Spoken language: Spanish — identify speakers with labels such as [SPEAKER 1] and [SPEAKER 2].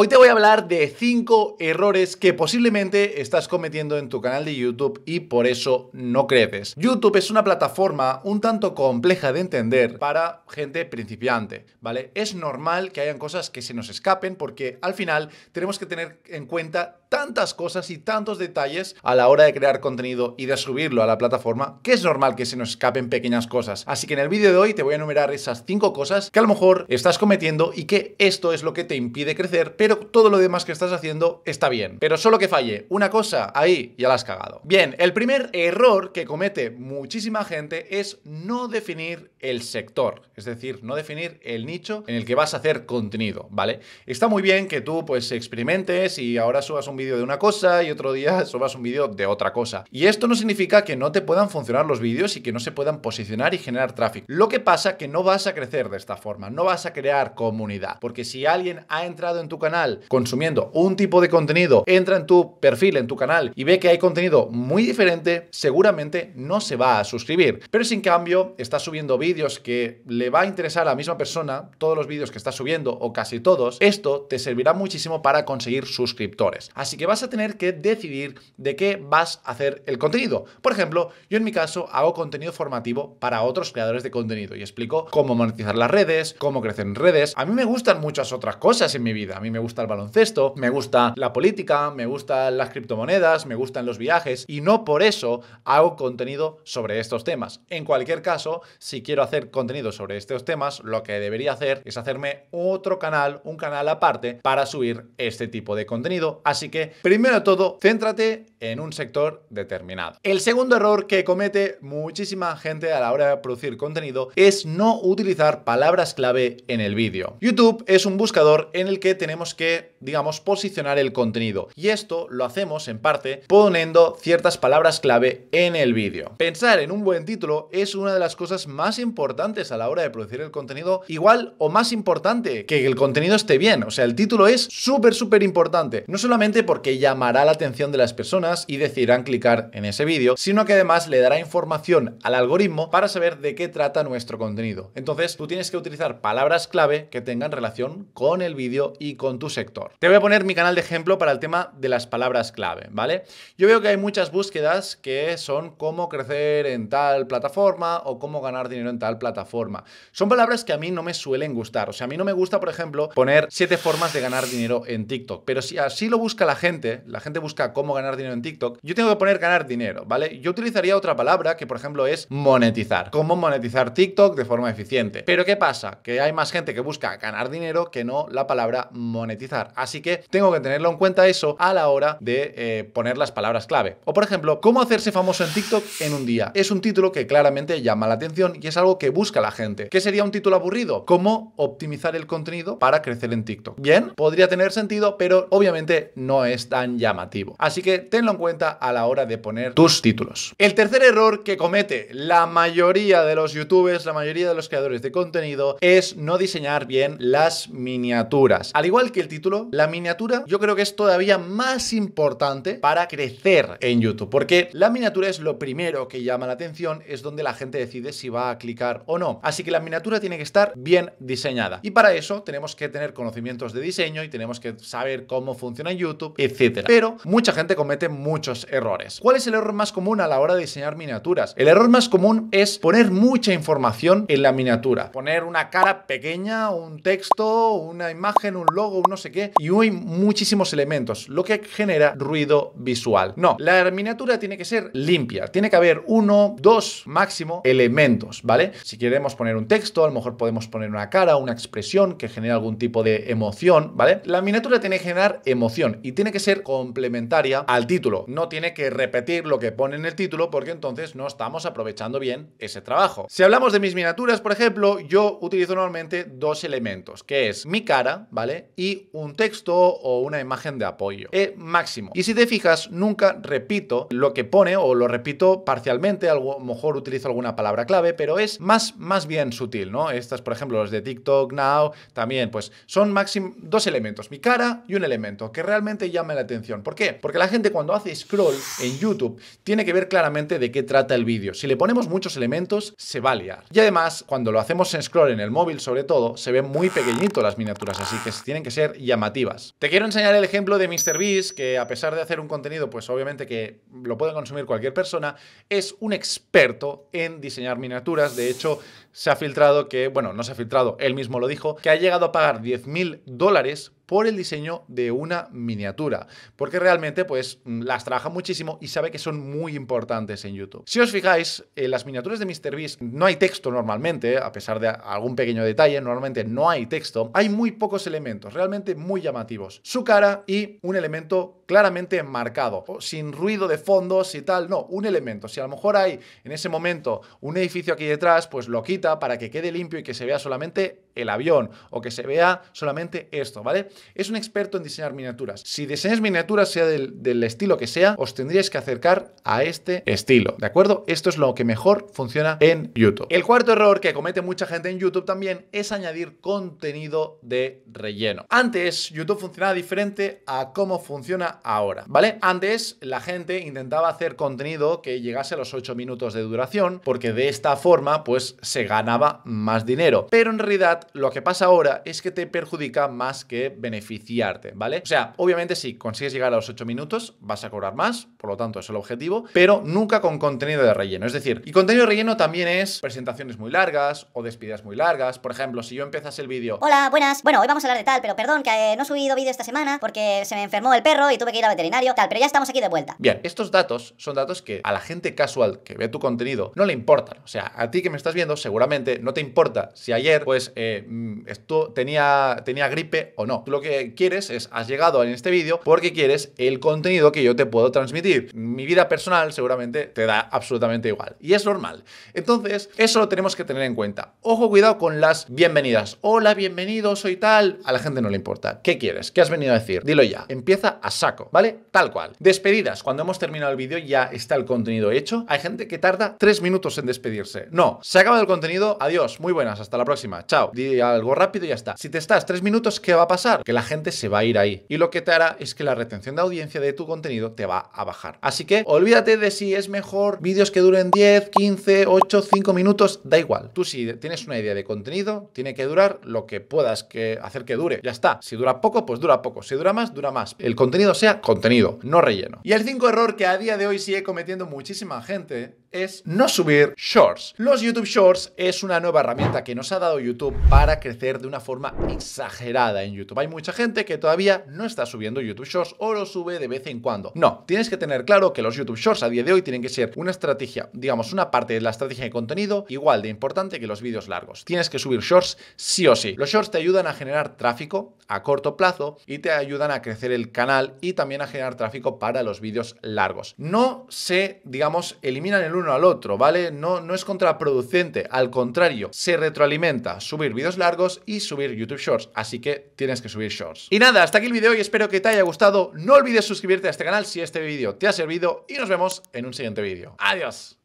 [SPEAKER 1] Hoy te voy a hablar de 5 errores que posiblemente estás cometiendo en tu canal de YouTube y por eso no creces. YouTube es una plataforma un tanto compleja de entender para gente principiante, ¿vale? Es normal que hayan cosas que se nos escapen porque al final tenemos que tener en cuenta tantas cosas y tantos detalles a la hora de crear contenido y de subirlo a la plataforma que es normal que se nos escapen pequeñas cosas. Así que en el vídeo de hoy te voy a enumerar esas 5 cosas que a lo mejor estás cometiendo y que esto es lo que te impide crecer, todo lo demás que estás haciendo está bien. Pero solo que falle una cosa, ahí ya la has cagado. Bien, el primer error que comete muchísima gente es no definir el sector, es decir, no definir el nicho en el que vas a hacer contenido, ¿vale? Está muy bien que tú pues experimentes y ahora subas un vídeo de una cosa y otro día subas un vídeo de otra cosa. Y esto no significa que no te puedan funcionar los vídeos y que no se puedan posicionar y generar tráfico. Lo que pasa que no vas a crecer de esta forma, no vas a crear comunidad, porque si alguien ha entrado en tu canal consumiendo un tipo de contenido, entra en tu perfil, en tu canal y ve que hay contenido muy diferente, seguramente no se va a suscribir. Pero sin cambio estás subiendo vídeos que le va a interesar a la misma persona, todos los vídeos que está subiendo o casi todos, esto te servirá muchísimo para conseguir suscriptores. Así que vas a tener que decidir de qué vas a hacer el contenido. Por ejemplo, yo en mi caso hago contenido formativo para otros creadores de contenido y explico cómo monetizar las redes, cómo crecer en redes. A mí me gustan muchas otras cosas en mi vida. A mí me me gusta el baloncesto, me gusta la política, me gustan las criptomonedas, me gustan los viajes y no por eso hago contenido sobre estos temas. En cualquier caso, si quiero hacer contenido sobre estos temas, lo que debería hacer es hacerme otro canal, un canal aparte para subir este tipo de contenido. Así que, primero de todo, céntrate en un sector determinado. El segundo error que comete muchísima gente a la hora de producir contenido es no utilizar palabras clave en el vídeo. YouTube es un buscador en el que tenemos que digamos, posicionar el contenido. Y esto lo hacemos en parte poniendo ciertas palabras clave en el vídeo. Pensar en un buen título es una de las cosas más importantes a la hora de producir el contenido, igual o más importante que el contenido esté bien. O sea, el título es súper, súper importante. No solamente porque llamará la atención de las personas y decidirán clicar en ese vídeo, sino que además le dará información al algoritmo para saber de qué trata nuestro contenido. Entonces, tú tienes que utilizar palabras clave que tengan relación con el vídeo y con tu sector. Te voy a poner mi canal de ejemplo para el tema de las palabras clave, ¿vale? Yo veo que hay muchas búsquedas que son cómo crecer en tal plataforma o cómo ganar dinero en tal plataforma. Son palabras que a mí no me suelen gustar. O sea, a mí no me gusta, por ejemplo, poner siete formas de ganar dinero en TikTok. Pero si así lo busca la gente, la gente busca cómo ganar dinero en TikTok, yo tengo que poner ganar dinero, ¿vale? Yo utilizaría otra palabra que, por ejemplo, es monetizar. Cómo monetizar TikTok de forma eficiente. Pero ¿qué pasa? Que hay más gente que busca ganar dinero que no la palabra monetizar. Así que tengo que tenerlo en cuenta eso a la hora de eh, poner las palabras clave. O por ejemplo, ¿cómo hacerse famoso en TikTok en un día? Es un título que claramente llama la atención y es algo que busca la gente. ¿Qué sería un título aburrido? ¿Cómo optimizar el contenido para crecer en TikTok? Bien, podría tener sentido, pero obviamente no es tan llamativo. Así que tenlo en cuenta a la hora de poner tus títulos. El tercer error que comete la mayoría de los youtubers, la mayoría de los creadores de contenido, es no diseñar bien las miniaturas. Al igual que el título, la miniatura yo creo que es todavía más importante para crecer en YouTube, porque la miniatura es lo primero que llama la atención, es donde la gente decide si va a clicar o no. Así que la miniatura tiene que estar bien diseñada. Y para eso tenemos que tener conocimientos de diseño y tenemos que saber cómo funciona en YouTube, etc. Pero mucha gente comete muchos errores. ¿Cuál es el error más común a la hora de diseñar miniaturas? El error más común es poner mucha información en la miniatura. Poner una cara pequeña, un texto, una imagen, un logo, no sé qué y hay muchísimos elementos, lo que genera ruido visual. No, la miniatura tiene que ser limpia, tiene que haber uno, dos máximo elementos, ¿vale? Si queremos poner un texto, a lo mejor podemos poner una cara, una expresión que genere algún tipo de emoción, ¿vale? La miniatura tiene que generar emoción y tiene que ser complementaria al título, no tiene que repetir lo que pone en el título porque entonces no estamos aprovechando bien ese trabajo. Si hablamos de mis miniaturas, por ejemplo, yo utilizo normalmente dos elementos, que es mi cara, ¿vale? Y un texto o una imagen de apoyo. E máximo. Y si te fijas, nunca repito lo que pone o lo repito parcialmente, a lo mejor utilizo alguna palabra clave, pero es más, más bien sutil, ¿no? Estas, por ejemplo, los de TikTok Now, también, pues son máximo dos elementos, mi cara y un elemento que realmente llama la atención. ¿Por qué? Porque la gente cuando hace scroll en YouTube tiene que ver claramente de qué trata el vídeo. Si le ponemos muchos elementos, se va a liar. Y además, cuando lo hacemos en scroll en el móvil, sobre todo, se ven muy pequeñito las miniaturas, así que tienen que ser llamativos te quiero enseñar el ejemplo de MrBeast, que a pesar de hacer un contenido, pues obviamente que lo puede consumir cualquier persona, es un experto en diseñar miniaturas. De hecho, se ha filtrado que, bueno, no se ha filtrado, él mismo lo dijo, que ha llegado a pagar 10.000 dólares por el diseño de una miniatura, porque realmente pues mm, las trabaja muchísimo y sabe que son muy importantes en YouTube. Si os fijáis, en las miniaturas de MrBeast no hay texto normalmente, a pesar de algún pequeño detalle, normalmente no hay texto, hay muy pocos elementos, realmente muy llamativos. Su cara y un elemento claramente marcado, sin ruido de fondos y tal, no, un elemento. Si a lo mejor hay en ese momento un edificio aquí detrás, pues lo quita para que quede limpio y que se vea solamente el avión o que se vea solamente esto, ¿vale? es un experto en diseñar miniaturas. Si diseñas miniaturas, sea del, estilo que sea, os tendríais que acercar a este estilo, ¿de acuerdo? Esto es lo que mejor funciona en YouTube. El cuarto error que comete mucha gente en YouTube también es añadir contenido de relleno. Antes YouTube funcionaba diferente a cómo funciona ahora, ¿vale? Antes la gente intentaba hacer contenido que llegase a los 8 minutos de duración porque de esta forma pues se ganaba más dinero. Pero en realidad lo que pasa ahora es que te perjudica más que beneficiarte, ¿vale? O sea, obviamente si consigues llegar a los 8 minutos, vas a cobrar más, por lo tanto, es el objetivo, pero nunca con contenido de relleno. Es decir, y contenido de relleno también es presentaciones muy largas o despedidas muy largas. Por ejemplo, si yo empiezas el vídeo. Hola, buenas. Bueno, hoy vamos a hablar de tal, pero perdón que eh, no he subido vídeo esta semana porque se me enfermó el perro y tuve que ir al veterinario, tal, pero ya estamos aquí de vuelta. Bien, estos datos son datos que a la gente casual que ve tu contenido no le importan. O sea, a ti que me estás viendo, seguramente no te importa si ayer, pues, eh, mm, esto tenía, tenía gripe o no que quieres es, has llegado en este vídeo porque quieres el contenido que yo te puedo transmitir. Mi vida personal seguramente te da absolutamente igual. Y es normal. Entonces, eso lo tenemos que tener en cuenta. Ojo, cuidado con las bienvenidas. Hola, bienvenido, soy tal. A la gente no le importa. ¿Qué quieres? ¿Qué has venido a decir? Dilo ya. Empieza a saco, ¿vale? Tal cual. Despedidas. Cuando hemos terminado el vídeo ya está el contenido hecho. Hay gente que tarda tres minutos en despedirse. No, se acaba el contenido. Adiós. Muy buenas. Hasta la próxima. Chao. Di algo rápido y ya está. Si te estás tres minutos, ¿qué va a pasar? Que la gente se va a ir ahí. Y lo que te hará es que la retención de audiencia de tu contenido te va a bajar. Así que olvídate de si es mejor vídeos que duren 10, 15, 8, 5 minutos, da igual. Tú si tienes una idea de contenido, tiene que durar lo que puedas que hacer que dure. Ya está. Si dura poco, pues dura poco. Si dura más, dura más. El contenido sea contenido, no relleno. Y el 5 error que a día de hoy sigue cometiendo muchísima gente es no subir shorts. Los YouTube Shorts es una nueva herramienta que nos ha dado YouTube para crecer de una forma exagerada en YouTube. Hay mucha gente que todavía no está subiendo YouTube Shorts o lo sube de vez en cuando. No, tienes que tener claro que los YouTube Shorts a día de hoy tienen que ser una estrategia, digamos, una parte de la estrategia de contenido igual de importante que los vídeos largos. Tienes que subir shorts sí o sí. Los shorts te ayudan a generar tráfico a corto plazo y te ayudan a crecer el canal y también a generar tráfico para los vídeos largos. No se, digamos, eliminan el uno al otro, ¿vale? No, no es contraproducente, al contrario, se retroalimenta subir vídeos largos y subir YouTube Shorts, así que tienes que subir Shorts. Y nada, hasta aquí el vídeo y espero que te haya gustado. No olvides suscribirte a este canal si este vídeo te ha servido y nos vemos en un siguiente vídeo. ¡Adiós!